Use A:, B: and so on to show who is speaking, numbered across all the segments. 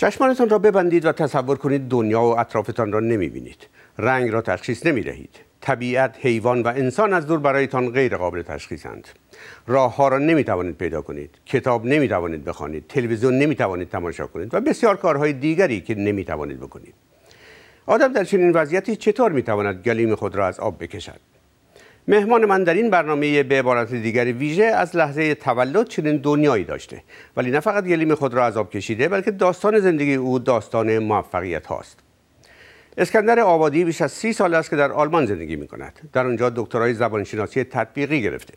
A: چشمانتان را ببندید و تصور کنید دنیا و اطرافتان را نمیبینید رنگ را تشخیص نمیدهید طبیعت، حیوان و انسان از دور برایتان غیر قابل تشخیصند. راه ها را نمی توانید پیدا کنید، کتاب نمی توانید بخوانید، تلویزیون نمی توانید تماشا کنید و بسیار کارهای دیگری که نمی توانید بکنید. آدم در چنین وضعیتی چطور می تواند گلیم خود را از آب بکشد؟ مهمان من در این برنامه به عبارت دیگر ویژه از لحظه تولد چنین دنیایی داشته ولی نه فقط گلیم خود را عذاب کشیده بلکه داستان زندگی او داستان موفقیت هاست اسکندر آبادی بیش از سی سال است که در آلمان زندگی می کند در آنجا دکترای زبانشناسی تطبیقی گرفته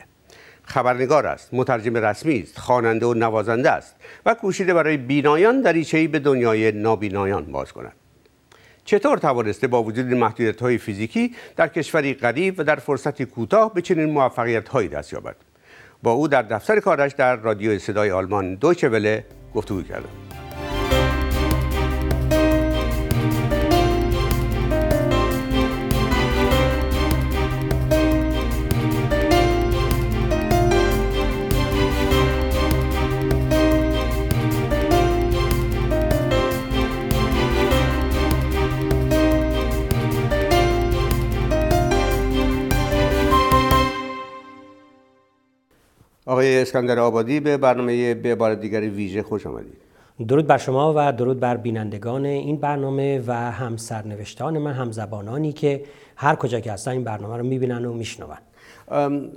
A: خبرنگار است مترجم رسمی است خواننده و نوازنده است و کوشیده برای بینایان دریچه‌ای به دنیای نابینایان باز کند چطور توانسته با وجود محدودیت های فیزیکی در کشوری غریب و در فرصتی کوتاه به چنین موفقیت هایی دست یابد با او در دفتر کارش در رادیو صدای آلمان دویچه وله گفتگو کردم آقای اسکندر آبادی به برنامه به بار دیگری ویژه خوش آمدید
B: درود بر شما و درود بر بینندگان این برنامه و هم سرنوشتان من هم زبانانی که هر کجا که هستن این برنامه رو میبینن و میشنون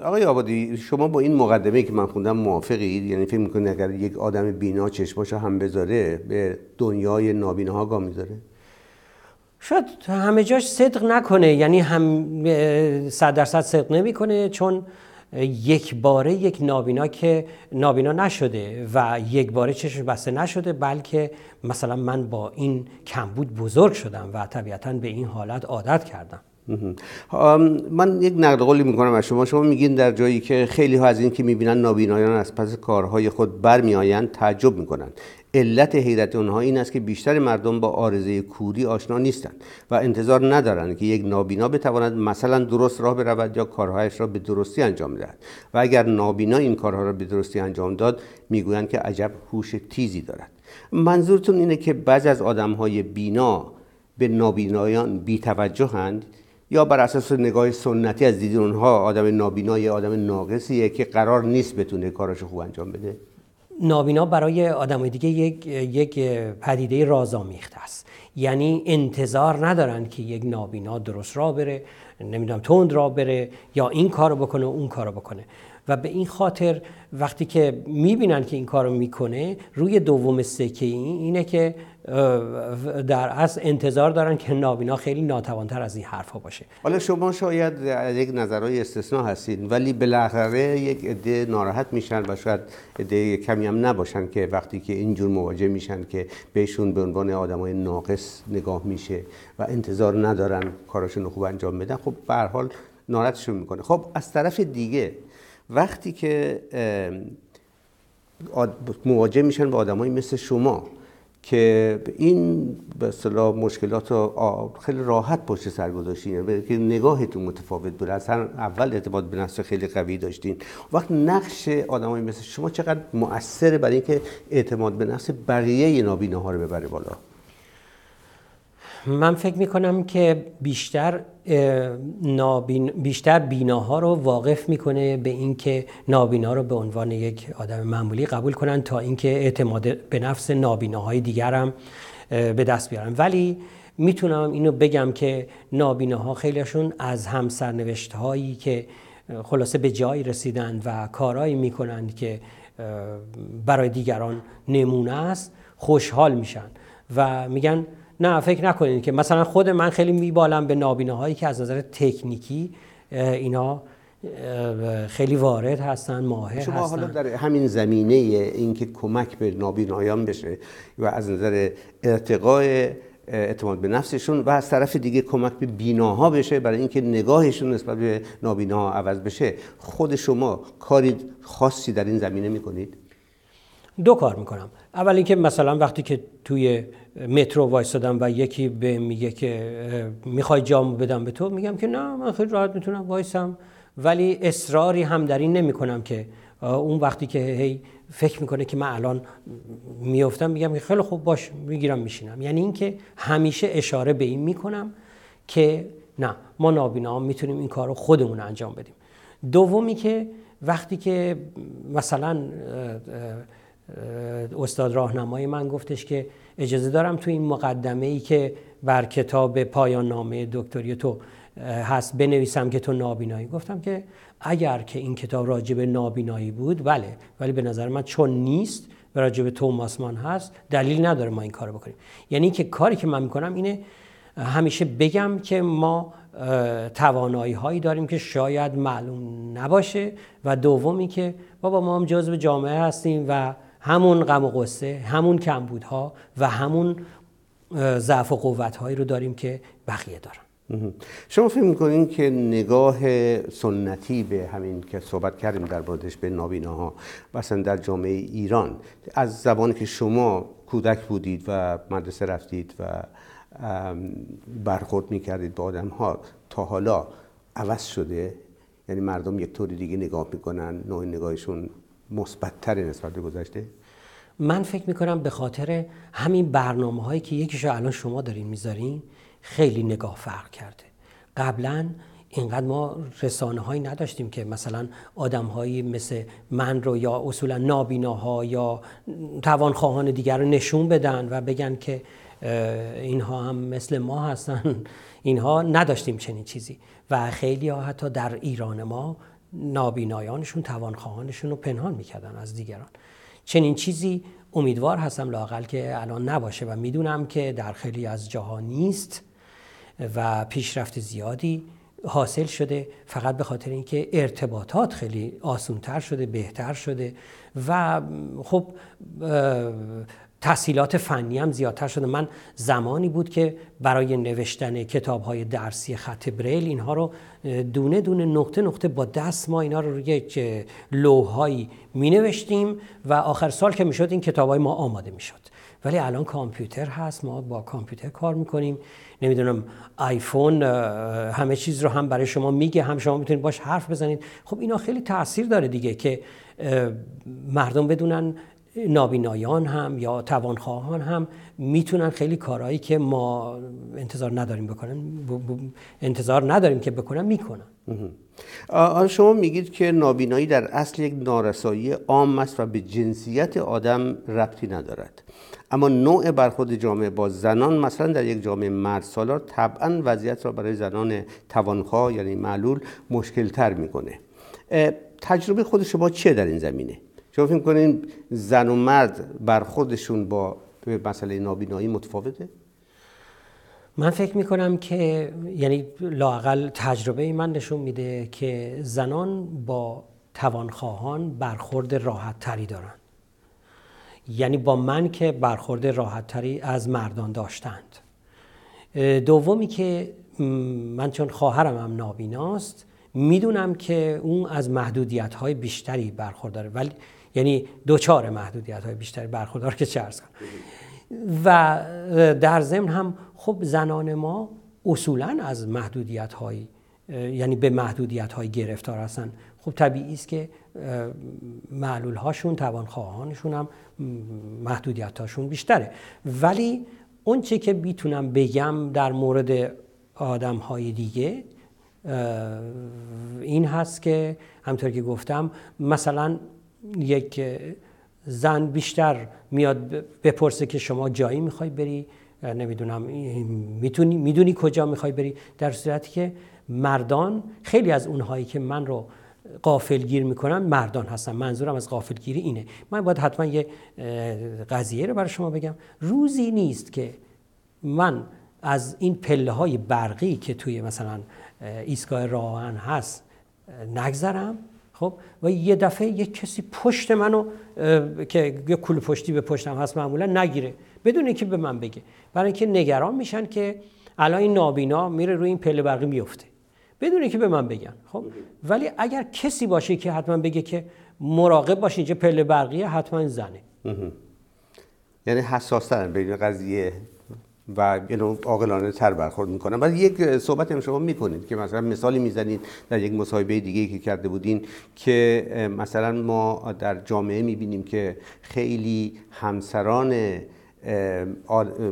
A: آقای آبادی شما با این مقدمه که من خوندم موافقید یعنی فکر میکنید اگر یک آدم بینا چشماش هم بذاره به دنیای نابیناها گام میذاره
B: شاید همه جاش صدق نکنه یعنی هم صد درصد صدق نمیکنه چون یک باره یک نابینا که نابینا نشده و یک باره چشم بسته نشده بلکه مثلا من با این کمبود بزرگ شدم و طبیعتا به این حالت عادت کردم
A: من یک نقد قولی میکنم از شما شما میگین در جایی که خیلی ها از این که میبینن نابینایان از پس کارهای خود برمیآیند تعجب میکنند علت حیرت اونها این است که بیشتر مردم با آرزه کوری آشنا نیستند و انتظار ندارند که یک نابینا بتواند مثلا درست راه برود یا کارهایش را به درستی انجام دهد و اگر نابینا این کارها را به درستی انجام داد میگویند که عجب هوش تیزی دارد منظورتون اینه که بعضی از آدمهای بینا به نابینایان بیتوجهند یا بر اساس نگاه سنتی از دید اونها آدم نابینا یا آدم ناقصیه که قرار نیست بتونه کارش خوب انجام بده
B: نابینا برای آدم دیگه یک, یک پدیده رازآمیخته است یعنی انتظار ندارن که یک نابینا درست را بره نمیدونم تند را بره یا این کارو بکنه و اون کارو بکنه و به این خاطر وقتی که میبینن که این کارو میکنه روی دوم سکه اینه که در اصل انتظار دارن که نابینا خیلی ناتوانتر از این حرفها باشه
A: حالا شما شاید یک نظرهای استثنا هستید ولی بالاخره یک عده ناراحت میشن و شاید عده کمی هم نباشن که وقتی که اینجور مواجه میشن که بهشون به عنوان آدمای ناقص نگاه میشه و انتظار ندارن کارشون رو خوب انجام بدن خب به حال ناراحتشون میکنه خب از طرف دیگه وقتی که مواجه میشن با آدمایی مثل شما که این به اصطلاح مشکلات رو خیلی راحت پشت سر گذاشتین یعنی که نگاهتون متفاوت بود از هر اول اعتماد به نفس خیلی قوی داشتین وقت نقش آدمایی مثل شما چقدر مؤثره برای اینکه اعتماد به نفس بقیه نابیناها رو ببره بالا
B: من فکر می کنم که بیشتر نابین بیشتر بیناها رو واقف میکنه به اینکه نابینا رو به عنوان یک آدم معمولی قبول کنن تا اینکه اعتماد به نفس نابیناهای دیگر هم به دست بیارن ولی میتونم اینو بگم که نابیناها خیلیشون از هم هایی که خلاصه به جایی رسیدند و کارایی میکنند که برای دیگران نمونه است خوشحال میشن و میگن نه فکر نکنید که مثلا خود من خیلی میبالم به نابیناهایی که از نظر تکنیکی اینا خیلی وارد هستن ماهر شما حالا در
A: همین زمینه اینکه کمک به نابینایان بشه و از نظر ارتقای اعتماد به نفسشون و از طرف دیگه کمک به بیناها بشه برای اینکه نگاهشون نسبت به نابیناها عوض بشه خود شما کاری خاصی در این زمینه میکنید
B: دو کار میکنم اول اینکه مثلا وقتی که توی مترو وایستادم و یکی به میگه که میخوای جام بدم به تو میگم که نه من خیلی راحت میتونم وایسم ولی اصراری هم در این نمی کنم که اون وقتی که هی فکر میکنه که من الان میفتم میگم که خیلی خوب باش میگیرم میشینم یعنی اینکه همیشه اشاره به این میکنم که نه ما نابینا میتونیم این کار رو خودمون انجام بدیم دومی که وقتی که مثلا استاد راهنمای من گفتش که اجازه دارم تو این مقدمه ای که بر کتاب پایان نامه دکتری تو هست بنویسم که تو نابینایی گفتم که اگر که این کتاب راجب نابینایی بود بله ولی به نظر من چون نیست و راجب توماسمان هست دلیل نداره ما این کار بکنیم یعنی که کاری که من میکنم اینه همیشه بگم که ما توانایی هایی داریم که شاید معلوم نباشه و دومی که بابا ما هم جزو جامعه هستیم و همون غم و قصه همون کمبودها و همون ضعف و قوت هایی رو داریم که بقیه
A: دارن شما فکر میکنین که نگاه سنتی به همین که صحبت کردیم در بردش به نابیناها مثلا در جامعه ایران از زبانی که شما کودک بودید و مدرسه رفتید و برخورد میکردید با آدم ها تا حالا عوض شده یعنی مردم یک طور دیگه نگاه میکنن نوع نگاهشون مثبتتر نسبت به گذشته
B: من فکر میکنم به خاطر همین برنامه هایی که یکیشو الان شما دارین میذارین خیلی نگاه فرق کرده قبلا اینقدر ما رسانه هایی نداشتیم که مثلا آدم مثل من رو یا اصولا نابیناها یا توانخواهان دیگر رو نشون بدن و بگن که اینها هم مثل ما هستن اینها نداشتیم چنین چیزی و خیلی ها حتی در ایران ما نابینایانشون توانخواهانشون رو پنهان میکردن از دیگران چنین چیزی امیدوار هستم لاقل که الان نباشه و میدونم که در خیلی از جاها نیست و پیشرفت زیادی حاصل شده فقط به خاطر اینکه ارتباطات خیلی آسونتر شده بهتر شده و خب تحصیلات فنی هم زیادتر شده من زمانی بود که برای نوشتن کتاب های درسی خط بریل اینها رو دونه دونه نقطه نقطه با دست ما اینا رو روی یک می نوشتیم و آخر سال که میشد این کتاب های ما آماده شد ولی الان کامپیوتر هست ما با کامپیوتر کار میکنیم نمیدونم آیفون همه چیز رو هم برای شما میگه هم شما میتونید باش حرف بزنید خب اینا خیلی تاثیر داره دیگه که مردم بدونن نابینایان هم یا توانخواهان هم میتونن خیلی کارهایی که ما انتظار نداریم بکنن انتظار نداریم که بکنن میکنن
A: آن شما میگید که نابینایی در اصل یک نارسایی عام است و به جنسیت آدم ربطی ندارد اما نوع برخورد جامعه با زنان مثلا در یک جامعه مردسالار طبعا وضعیت را برای زنان توانخواه یعنی معلول مشکل تر میکنه تجربه خود شما چیه در این زمینه شما فکر کنین زن و مرد برخوردشون با مسئله نابینایی متفاوته
B: من فکر میکنم که یعنی لاقل تجربه من نشون میده که زنان با توانخواهان برخورد راحت تری دارن یعنی با من که برخورد راحت تری از مردان داشتند دومی که من چون خواهرم هم نابیناست میدونم که اون از محدودیت های بیشتری برخورداره ولی یعنی دوچار محدودیت های بیشتری برخوردار که چه ارز و در ضمن هم خب زنان ما اصولا از محدودیت های یعنی به محدودیت های گرفتار هستن خب طبیعی است که معلول هاشون توانخواهانشون هم محدودیت هاشون بیشتره ولی اون چه که میتونم بگم در مورد آدم های دیگه این هست که همطور که گفتم مثلا یک زن بیشتر میاد بپرسه که شما جایی میخوای بری نمیدونم میتونی میدونی کجا میخوای بری در صورتی که مردان خیلی از اونهایی که من رو قافلگیر میکنن مردان هستن منظورم از قافلگیری اینه من باید حتما یه قضیه رو برای شما بگم روزی نیست که من از این پله های برقی که توی مثلا ایستگاه راهن هست نگذرم خب و یه دفعه یه کسی پشت منو که یه کل پشتی به پشتم هست معمولا نگیره بدون اینکه به من بگه برای اینکه نگران میشن که الان این نابینا میره روی این پله برقی میفته بدون اینکه به من بگن خب ولی اگر کسی باشه که حتما بگه که مراقب باشین اینجا پله برقیه حتما زنه
A: یعنی حساس‌تر به قضیه و اینو عاقلانه تر برخورد میکنن ولی یک صحبت هم شما میکنید که مثلا مثالی میزنید در یک مصاحبه دیگه که کرده بودین که مثلا ما در جامعه میبینیم که خیلی همسران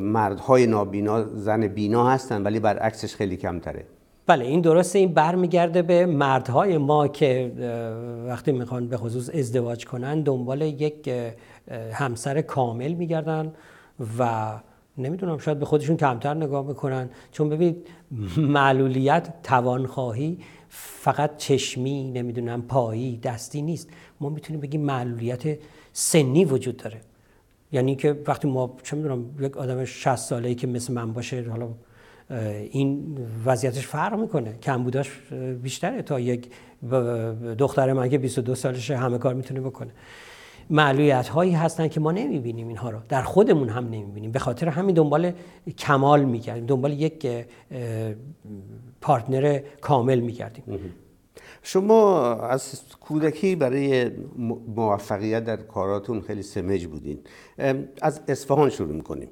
A: مردهای نابینا زن بینا هستن ولی برعکسش خیلی کمتره
B: بله این درسته این برمیگرده به مردهای ما که وقتی میخوان به خصوص ازدواج کنن دنبال یک همسر کامل میگردن و نمیدونم شاید به خودشون کمتر نگاه میکنن چون ببینید معلولیت توانخواهی فقط چشمی نمیدونم پایی دستی نیست ما میتونیم بگیم معلولیت سنی وجود داره یعنی که وقتی ما چه میدونم یک آدم 60 ساله‌ای که مثل من باشه حالا این وضعیتش فرق میکنه کمبوداش بیشتره تا یک دختر من که 22 سالشه همه کار میتونه بکنه معلویت هایی هستن که ما نمیبینیم اینها رو در خودمون هم نمیبینیم به خاطر همین دنبال کمال میگردیم دنبال یک پارتنر کامل کردیم
A: شما از کودکی برای موفقیت در کاراتون خیلی سمج بودین از اصفهان شروع میکنیم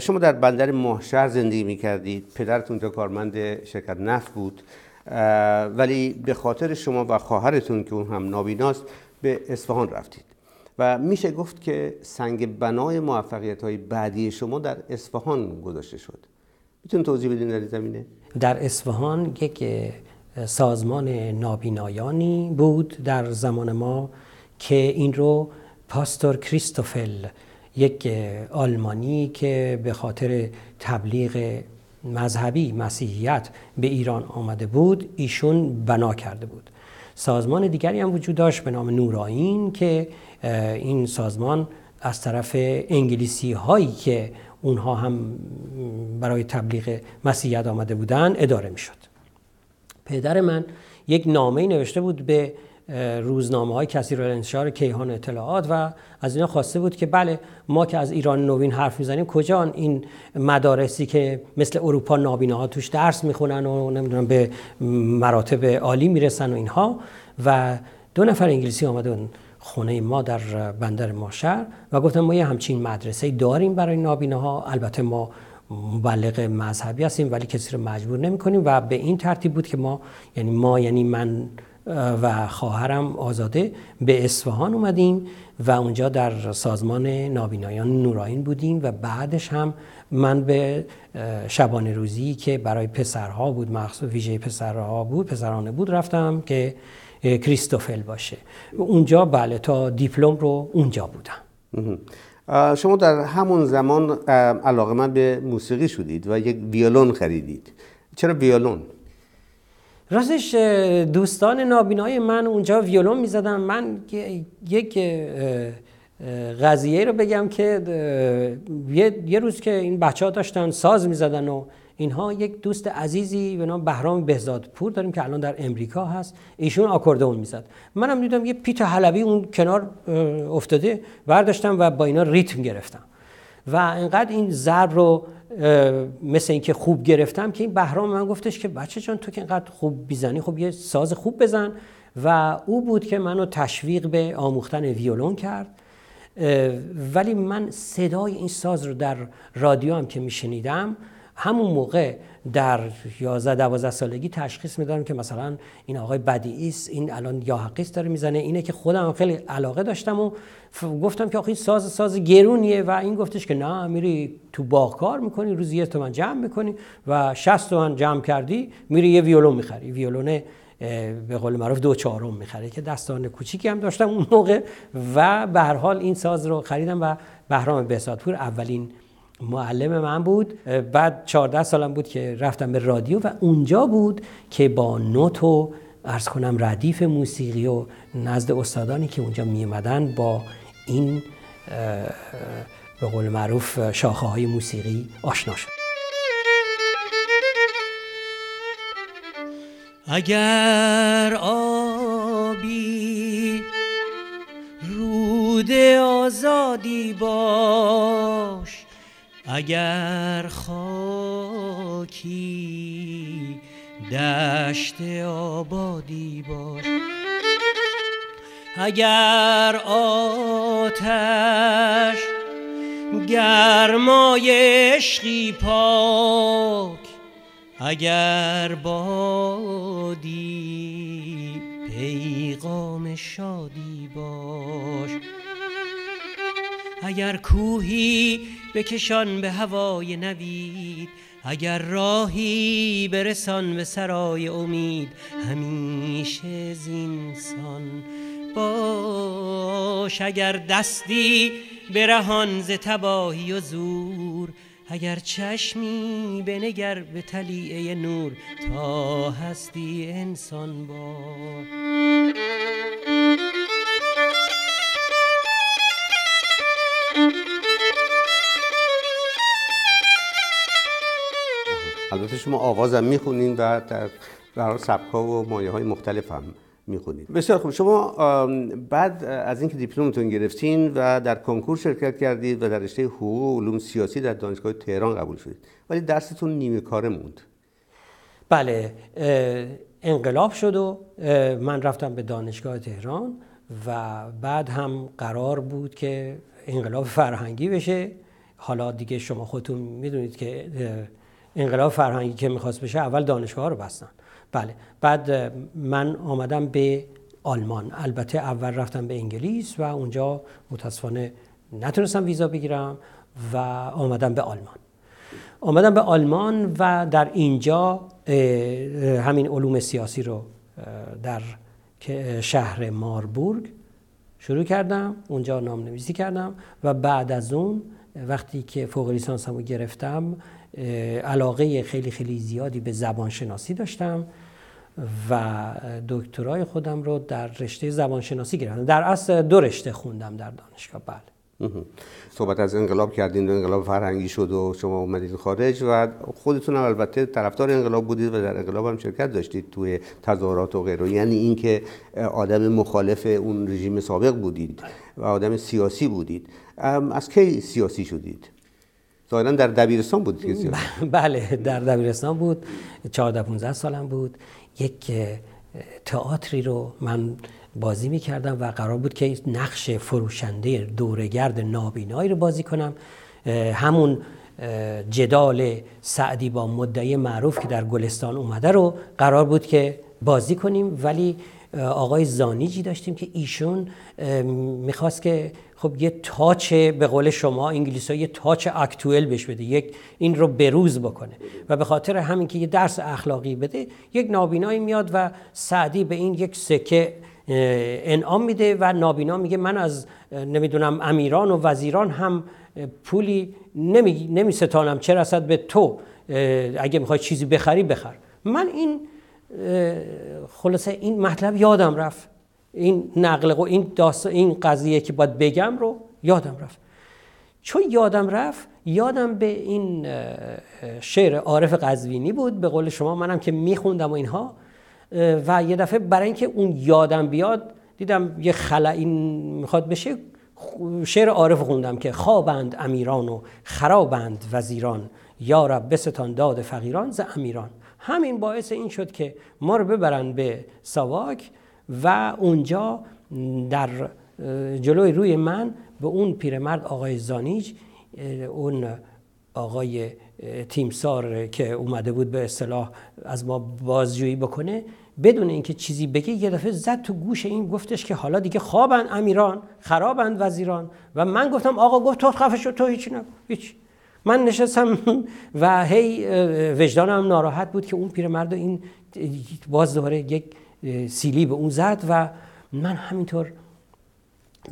A: شما در بندر ماهشهر زندگی میکردید پدرتون تا کارمند شرکت نفت بود ولی به خاطر شما و خواهرتون که اون هم نابیناست به اصفهان رفتید و میشه گفت که سنگ بنای موفقیت های بعدی شما در اصفهان گذاشته شد میتونید توضیح بدین در زمینه
B: در اصفهان یک سازمان نابینایانی بود در زمان ما که این رو پاستور کریستوفل یک آلمانی که به خاطر تبلیغ مذهبی مسیحیت به ایران آمده بود ایشون بنا کرده بود سازمان دیگری هم وجود داشت به نام نوراین که این سازمان از طرف انگلیسی هایی که اونها هم برای تبلیغ مسیحیت آمده بودن اداره می شد. پدر من یک نامه نوشته بود به روزنامه های کسی رو انتشار کیهان اطلاعات و از اینا خواسته بود که بله ما که از ایران نوین حرف میزنیم کجا این مدارسی که مثل اروپا ها توش درس میخونن و نمیدونم به مراتب عالی میرسن و اینها و دو نفر انگلیسی آمدن خونه ما در بندر ماشر و گفتن ما یه همچین مدرسه داریم برای ها البته ما مبلغ مذهبی هستیم ولی کسی رو مجبور نمی کنیم و به این ترتیب بود که ما یعنی ما یعنی من و خواهرم آزاده به اصفهان اومدیم و اونجا در سازمان نابینایان نوراین بودیم و بعدش هم من به شبانه روزی که برای پسرها بود مخصوص ویژه پسرها بود پسرانه بود رفتم که کریستوفل باشه اونجا بله تا دیپلم رو اونجا بودم
A: شما در همون زمان علاقه من به موسیقی شدید و یک ویولون خریدید چرا ویولون؟
B: راستش دوستان نابینای من اونجا ویولون میزدن من یک قضیه رو بگم که یه روز که این بچه ها داشتن ساز میزدن و اینها یک دوست عزیزی به نام بهرام بهزادپور داریم که الان در امریکا هست ایشون آکوردون میزد منم دیدم یه پیت حلبی اون کنار افتاده برداشتم و با اینا ریتم گرفتم و انقدر این ضرب رو مثل اینکه خوب گرفتم که این بهرام من گفتش که بچه جان تو که اینقدر خوب بیزنی خب یه ساز خوب بزن و او بود که منو تشویق به آموختن ویولون کرد ولی من صدای این ساز رو در رادیو هم که میشنیدم همون موقع در 11 12 سالگی تشخیص میدادم که مثلا این آقای بدیعی است این الان یا حقیست داره میزنه اینه که خودم خیلی علاقه داشتم و گفتم که آخه این ساز ساز گرونیه و این گفتش که نه میری تو باغ کار میکنی روزی یه تومن جمع میکنی و 60 تومن جمع کردی میری یه ویولون میخری ویولون به قول معروف دو چهارم میخره که دستان کوچیکی هم داشتم اون موقع و به هر حال این ساز رو خریدم و بهرام بهسادپور اولین معلم من بود بعد 14 سالم بود که رفتم به رادیو و اونجا بود که با نوت و ارز کنم ردیف موسیقی و نزد استادانی که اونجا می با این به قول معروف شاخه های
C: موسیقی آشنا شد اگر آبی رود آزادی باش اگر خاکی دشت آبادی باش اگر آتش گرمای عشقی پاک اگر بادی پیغام شادی باش اگر کوهی بکشان به هوای نوید اگر راهی برسان به سرای امید همیشه زینسان باش اگر دستی برهان ز تباهی و زور اگر چشمی نگر به تلیعه نور تا هستی انسان با
A: شما آوازم میخونین و در در و مایه های مختلف هم میخونید بسیار خوب شما بعد از اینکه دیپلمتون گرفتین و در کنکور شرکت کردید و در رشته حقوق و علوم سیاسی در دانشگاه تهران قبول شدید ولی درستون نیمه کاره موند
B: بله انقلاب شد و من رفتم به دانشگاه تهران و بعد هم قرار بود که انقلاب فرهنگی بشه حالا دیگه شما خودتون میدونید که انقلاب فرهنگی که میخواست بشه اول دانشگاه رو بستن بله بعد من آمدم به آلمان البته اول رفتم به انگلیس و اونجا متاسفانه نتونستم ویزا بگیرم و آمدم به آلمان آمدم به آلمان و در اینجا همین علوم سیاسی رو در شهر ماربورگ شروع کردم اونجا نام نویسی کردم و بعد از اون وقتی که فوق رو گرفتم علاقه خیلی خیلی زیادی به زبانشناسی داشتم و دکترای خودم رو در رشته زبانشناسی گرفتم در اصل دو رشته خوندم در دانشگاه بله
A: صحبت از انقلاب کردین و انقلاب فرهنگی شد و شما اومدید خارج و خودتون البته طرفدار انقلاب بودید و در انقلاب هم شرکت داشتید توی تظاهرات و غیره یعنی اینکه آدم مخالف اون رژیم سابق بودید و آدم سیاسی بودید از کی سیاسی شدید ظاهرا در دبیرستان بود دیگه
B: بله در دبیرستان بود 14 15 سالم بود یک تئاتری رو من بازی می کردم و قرار بود که نقش فروشنده دورگرد نابینایی رو بازی کنم همون جدال سعدی با مدعی معروف که در گلستان اومده رو قرار بود که بازی کنیم ولی آقای زانیجی داشتیم که ایشون میخواست که خب یه تاچ به قول شما انگلیسی یه تاچ اکتوئل بش بده یک این رو بروز بکنه و به خاطر همین که یه درس اخلاقی بده یک نابینایی میاد و سعدی به این یک سکه انعام میده و نابینا میگه من از نمیدونم امیران و وزیران هم پولی نمی, نمی ستانم چه رسد به تو اگه میخوای چیزی بخری بخر من این خلاصه این مطلب یادم رفت این نقل و این داست این قضیه که باید بگم رو یادم رفت چون یادم رفت یادم به این شعر عارف قزوینی بود به قول شما منم که میخوندم و اینها و یه دفعه برای اینکه اون یادم بیاد دیدم یه این میخواد بشه شعر عارف خوندم که خوابند امیران و خرابند وزیران یا رب بستان داد فقیران ز امیران همین باعث این شد که ما رو ببرن به سواک و اونجا در جلوی روی من به اون پیرمرد آقای زانیج اون آقای تیمسار که اومده بود به اصطلاح از ما بازجویی بکنه بدون اینکه چیزی بگه یه دفعه زد تو گوش این گفتش که حالا دیگه خوابن امیران خرابند وزیران و من گفتم آقا گفت تو شد تو هیچ نه هیچ من نشستم و هی وجدانم ناراحت بود که اون پیرمرد این باز دوباره یک سیلی به اون زد و من همینطور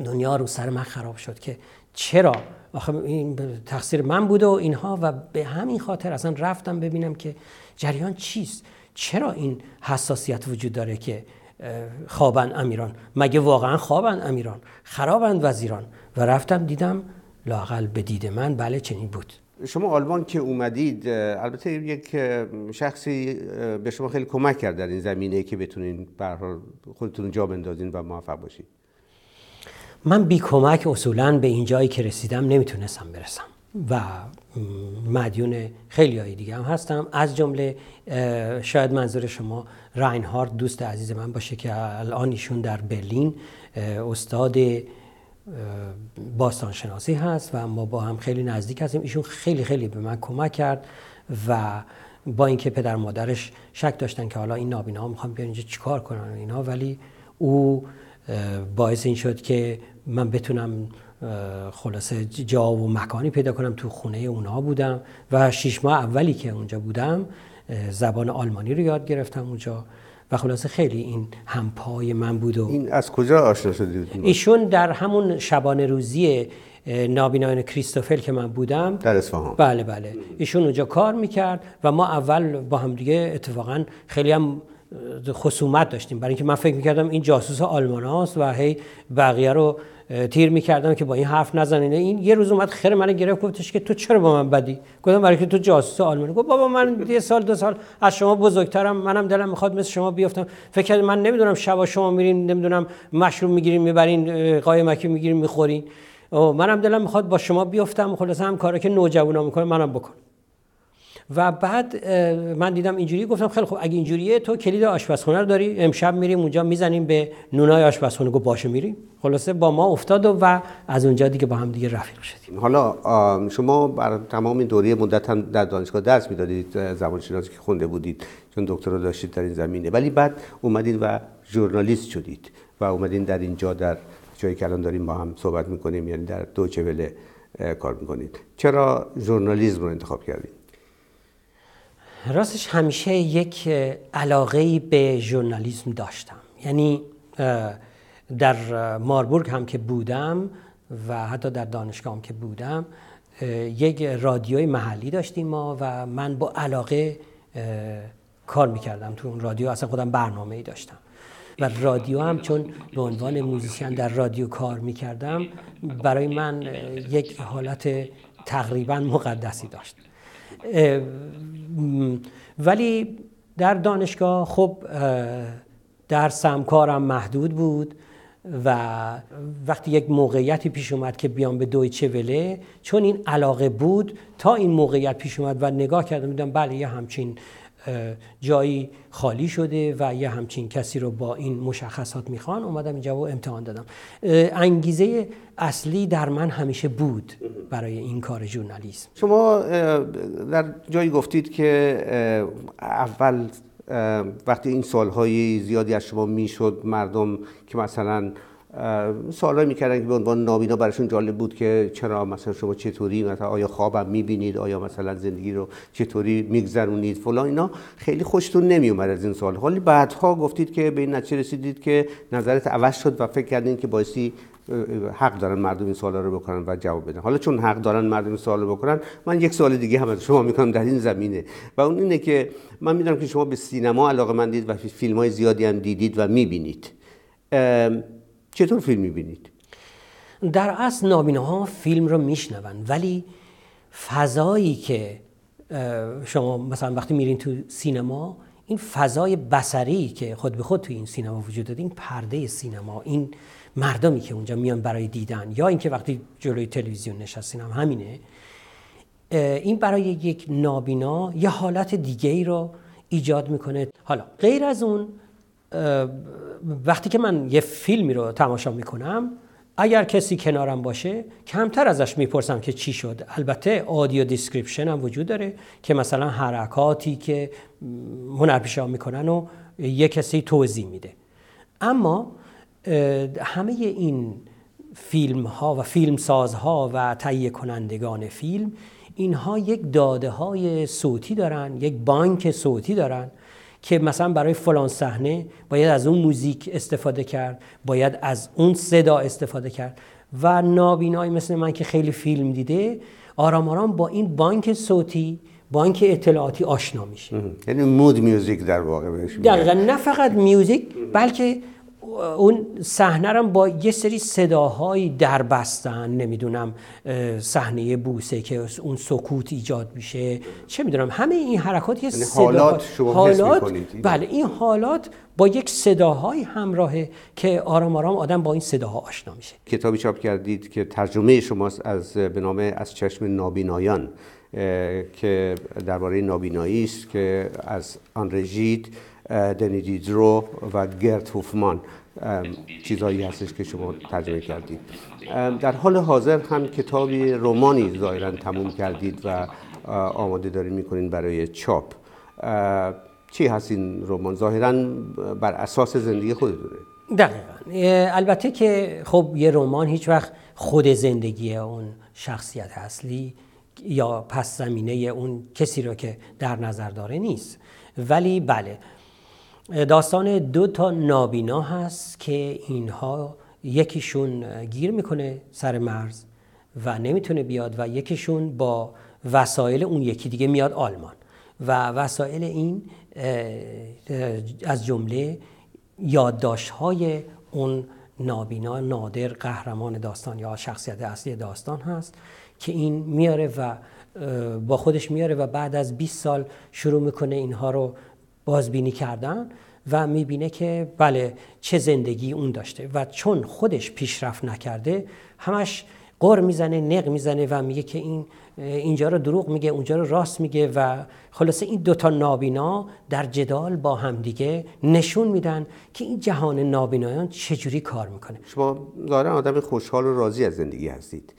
B: دنیا رو سر من خراب شد که چرا آخه این تقصیر من بوده و اینها و به همین خاطر اصلا رفتم ببینم که جریان چیست چرا این حساسیت وجود داره که خوابن امیران مگه واقعا خوابن امیران خرابند وزیران و رفتم دیدم لاقل به دید من بله چنین بود شما
A: آلمان که اومدید البته یک شخصی به شما خیلی کمک کرد در این زمینه که بتونین خودتون جا بندازین و موفق باشید
B: من بی کمک اصولا به این جایی که رسیدم نمیتونستم برسم و مدیون خیلی های دیگه هم هستم از جمله شاید منظور شما راینهارد دوست عزیز من باشه که الان ایشون در برلین استاد باستان شناسی هست و ما با هم خیلی نزدیک هستیم ایشون خیلی خیلی به من کمک کرد و با اینکه پدر مادرش شک داشتن که حالا این نابینا ها میخوان بیان اینجا چیکار کنن اینا ولی او باعث این شد که من بتونم خلاصه جا و مکانی پیدا کنم تو خونه اونا بودم و شش ماه اولی که اونجا بودم زبان آلمانی رو یاد گرفتم اونجا و خلاصه خیلی این همپای من بود و این از کجا آشنا شدید ایشون در همون شبانه روزی نابینایان کریستوفل که من بودم در اصفهان بله بله ایشون اونجا کار میکرد و ما اول با هم دیگه اتفاقا خیلی هم خصومت داشتیم برای اینکه من فکر میکردم این جاسوس آلمان هاست و هی بقیه رو تیر میکردم که با این حرف نزنینه این یه روز اومد خیر من گرفت گفتش که تو چرا با من بدی گفتم برای که تو جاسوس آلمانی گفت بابا من یه سال دو سال از شما بزرگترم منم دلم میخواد مثل شما بیافتم فکر کردم من نمیدونم شبا شما میرین نمیدونم مشروب میگیریم میبرین مکی میگیرین میخورین منم دلم میخواد با شما بیافتم خلاصه هم کاری که نوجوانا میکنه منم بکنم و بعد من دیدم اینجوری گفتم خیلی خوب اگه اینجوریه تو کلید آشپزخونه رو داری امشب میریم اونجا میزنیم به نونای آشپزخونه گفت باشه میریم خلاصه با ما افتاد و, و از اونجا دیگه با هم دیگه رفیق
A: شدیم حالا شما بر تمام این دوره مدت هم در دانشگاه درس میدادید شناسی که خونده بودید چون دکترا داشتید در این زمینه ولی بعد اومدین و ژورنالیست شدید و اومدین در اینجا در جایی که الان داریم با هم صحبت میکنیم یعنی در دوچه کار میکنید چرا ژورنالیسم رو انتخاب کردید
B: راستش همیشه یک علاقه به ژورنالیسم داشتم یعنی در ماربورگ هم که بودم و حتی در دانشگاه هم که بودم یک رادیوی محلی داشتیم ما و من با علاقه کار میکردم تو اون رادیو اصلا خودم برنامه ای داشتم و رادیو هم چون به عنوان موزیسین در رادیو کار میکردم برای من یک حالت تقریبا مقدسی داشت ولی در دانشگاه خب در کارم محدود بود و وقتی یک موقعیتی پیش اومد که بیام به دویچه وله چون این علاقه بود تا این موقعیت پیش اومد و نگاه کردم دیدم بله یه همچین جایی خالی شده و یه همچین کسی رو با این مشخصات میخوان اومدم اینجا و امتحان دادم انگیزه اصلی در من همیشه بود برای این کار ژورنالیسم
A: شما در جایی گفتید که اول وقتی این های زیادی از شما میشد مردم که مثلا سوالا میکردن که به عنوان نابینا براشون جالب بود که چرا مثلا شما چطوری مثلا آیا خوابم میبینید آیا مثلا زندگی رو چطوری میگذرونید فلان اینا خیلی خوشتون نمیومد از این سوال حالی بعدها گفتید که به این نتیجه رسیدید که نظرت عوض شد و فکر کردین که بایستی حق دارن مردم این سوالا رو بکنن و جواب بدن حالا چون حق دارن مردم این سوال رو بکنن من یک سوال دیگه هم از شما میکنم در این زمینه و اون اینه که من میدونم که شما به سینما علاقه مندید و فیلم های زیادی هم دیدید و میبینید چطور فیلم میبینید؟
B: در اصل نابینا ها فیلم رو میشنوند ولی فضایی که شما مثلا وقتی میرین تو سینما این فضای بسری که خود به خود تو این سینما وجود داره این پرده سینما این مردمی که اونجا میان برای دیدن یا اینکه وقتی جلوی تلویزیون نشستین هم همینه این برای یک نابینا یه حالت دیگه ای رو ایجاد میکنه حالا غیر از اون وقتی که من یه فیلمی رو تماشا میکنم اگر کسی کنارم باشه کمتر ازش میپرسم که چی شد البته آدیو دیسکریپشن هم وجود داره که مثلا حرکاتی که هنرپیشا میکنن و یه کسی توضیح میده اما همه این فیلم ها و فیلم سازها و تهیه کنندگان فیلم اینها یک داده های صوتی دارن یک بانک صوتی دارن که مثلا برای فلان صحنه باید از اون موزیک استفاده کرد باید از اون صدا استفاده کرد و نابینایی مثل من که خیلی فیلم دیده آرام آرام با این بانک صوتی بانک اطلاعاتی آشنا میشه
A: یعنی مود میوزیک در واقع بهش دقیقا
B: نه فقط میوزیک بلکه اون صحنه رو با یه سری صداهایی در نمیدونم صحنه بوسه که اون سکوت ایجاد میشه چه میدونم همه این حرکات یه یعنی صدا حالات شما حالات بله این حالات با یک صداهایی همراهه که آرام آرام آدم با این صداها آشنا میشه
A: کتابی چاپ کردید که ترجمه شماست از به نام از چشم نابینایان که درباره نابینایی است که از آن رژید دنی دیدرو و گرت هوفمان چیزهایی هستش که شما ترجمه کردید در حال حاضر هم کتابی رومانی ظاهرا تموم کردید و آماده داری میکنین برای چاپ چی هست این رمان ظاهرا بر اساس زندگی خودتونه
B: دقیقا البته که خب یه رمان هیچ وقت خود زندگی اون شخصیت اصلی یا پس زمینه اون کسی را که در نظر داره نیست ولی بله داستان دو تا نابینا هست که اینها یکیشون گیر میکنه سر مرز و نمیتونه بیاد و یکیشون با وسایل اون یکی دیگه میاد آلمان و وسایل این از جمله یادداشت های اون نابینا نادر قهرمان داستان یا شخصیت اصلی داستان هست که این میاره و با خودش میاره و بعد از 20 سال شروع میکنه اینها رو بازبینی کردن و میبینه که بله چه زندگی اون داشته و چون خودش پیشرفت نکرده همش قر میزنه نق میزنه و میگه که این اینجا رو دروغ میگه اونجا رو راست میگه و خلاصه این دوتا نابینا در جدال با همدیگه نشون میدن که این جهان نابینایان چجوری کار میکنه
A: شما ظاهرا آدم خوشحال و راضی از زندگی هستید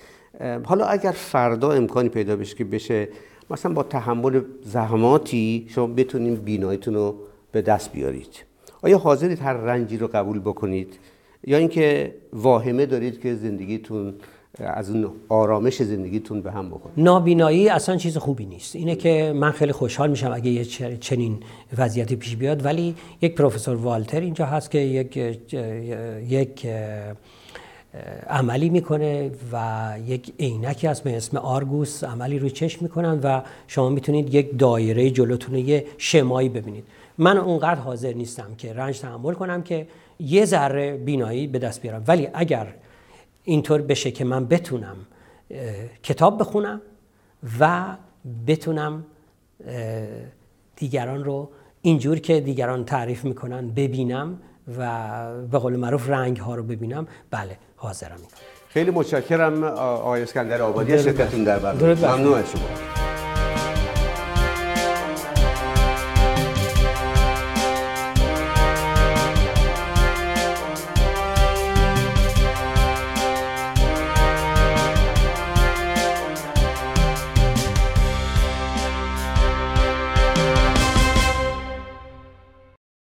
A: حالا اگر فردا امکانی پیدا بشه که بشه مثلا با تحمل زحماتی شما بتونید بیناییتون رو به دست بیارید آیا حاضرید هر رنجی رو قبول بکنید یا اینکه واهمه دارید که زندگیتون از اون آرامش زندگیتون به هم بخوره
B: نابینایی اصلا چیز خوبی نیست اینه که من خیلی خوشحال میشم اگه یه چنین وضعیتی پیش بیاد ولی یک پروفسور والتر اینجا هست که یک یک عملی میکنه و یک عینکی هست به اسم آرگوس عملی روی چشم میکنن و شما میتونید یک دایره جلوتون یه شمایی ببینید من اونقدر حاضر نیستم که رنج تحمل کنم که یه ذره بینایی به دست بیارم ولی اگر اینطور بشه که من بتونم کتاب بخونم و بتونم دیگران رو اینجور که دیگران تعریف میکنن ببینم و به قول معروف رنگ ها رو ببینم بله حاضرم
A: خیلی متشکرم آقای اسکندر آبادی شرکتون در برنامه ممنون از شما